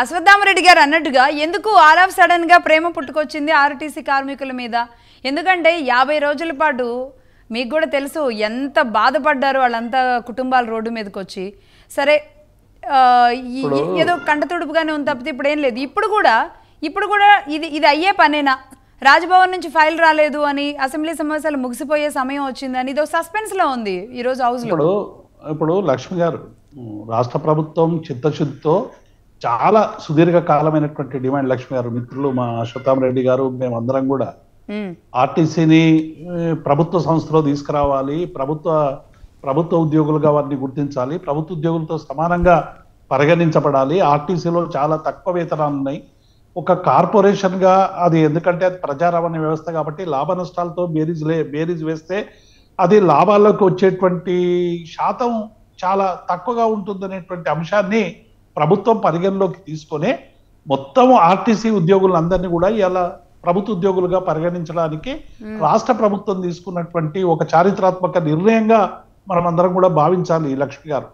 అశ్వత్థామరెడ్డి గారు అన్నట్టుగా ఎందుకు ఆల్ ఆఫ్ సడన్గా ప్రేమ పుట్టుకొచ్చింది ఆర్టీసీ కార్మికుల మీద ఎందుకంటే యాభై రోజుల పాటు మీకు కూడా తెలుసు ఎంత బాధపడ్డారు వాళ్ళంతా కుటుంబాలు రోడ్డు మీదకి వచ్చి సరే ఏదో తుడుపుగానే ఉంది తప్పితే ఇప్పుడు ఏం లేదు ఇప్పుడు కూడా ఇప్పుడు కూడా ఇది ఇది అయ్యే పనేనా రాజ్భవన్ నుంచి ఫైల్ రాలేదు అని అసెంబ్లీ సమావేశాలు ముగిసిపోయే సమయం వచ్చిందని ఇది సస్పెన్స్ లో ఉంది ఈరోజు హౌస్ ఇప్పుడు ఇప్పుడు లక్ష్మి గారు రాష్ట్ర ప్రభుత్వం చిత్తశుద్ధితో చాలా సుదీర్ఘ కాలమైనటువంటి డిమాండ్ లక్ష్మి గారు మిత్రులు మా శతాం రెడ్డి గారు మేమందరం కూడా ఆర్టీసీని ప్రభుత్వ సంస్థలో తీసుకురావాలి ప్రభుత్వ ప్రభుత్వ ఉద్యోగులుగా వారిని గుర్తించాలి ప్రభుత్వ ఉద్యోగులతో సమానంగా పరిగణించబడాలి ఆర్టీసీలో చాలా తక్కువ వేతనాలు ఉన్నాయి ఒక కార్పొరేషన్గా అది ఎందుకంటే అది ప్రజా రవాణా వ్యవస్థ కాబట్టి లాభ నష్టాలతో బేరీజ్ లే బేరీజ్ వేస్తే అది లాభాల్లోకి వచ్చేటువంటి శాతం చాలా తక్కువగా ఉంటుందనేటువంటి అంశాన్ని ప్రభుత్వం పరిగణలోకి తీసుకొని మొత్తం ఆర్టీసీ ఉద్యోగులందరినీ కూడా ఇలా ప్రభుత్వ ఉద్యోగులుగా పరిగణించడానికి రాష్ట్ర ప్రభుత్వం తీసుకున్నటువంటి ఒక చారిత్రాత్మక నిర్ణయంగా మనం అందరం కూడా భావించాలి లక్ష్మి గారు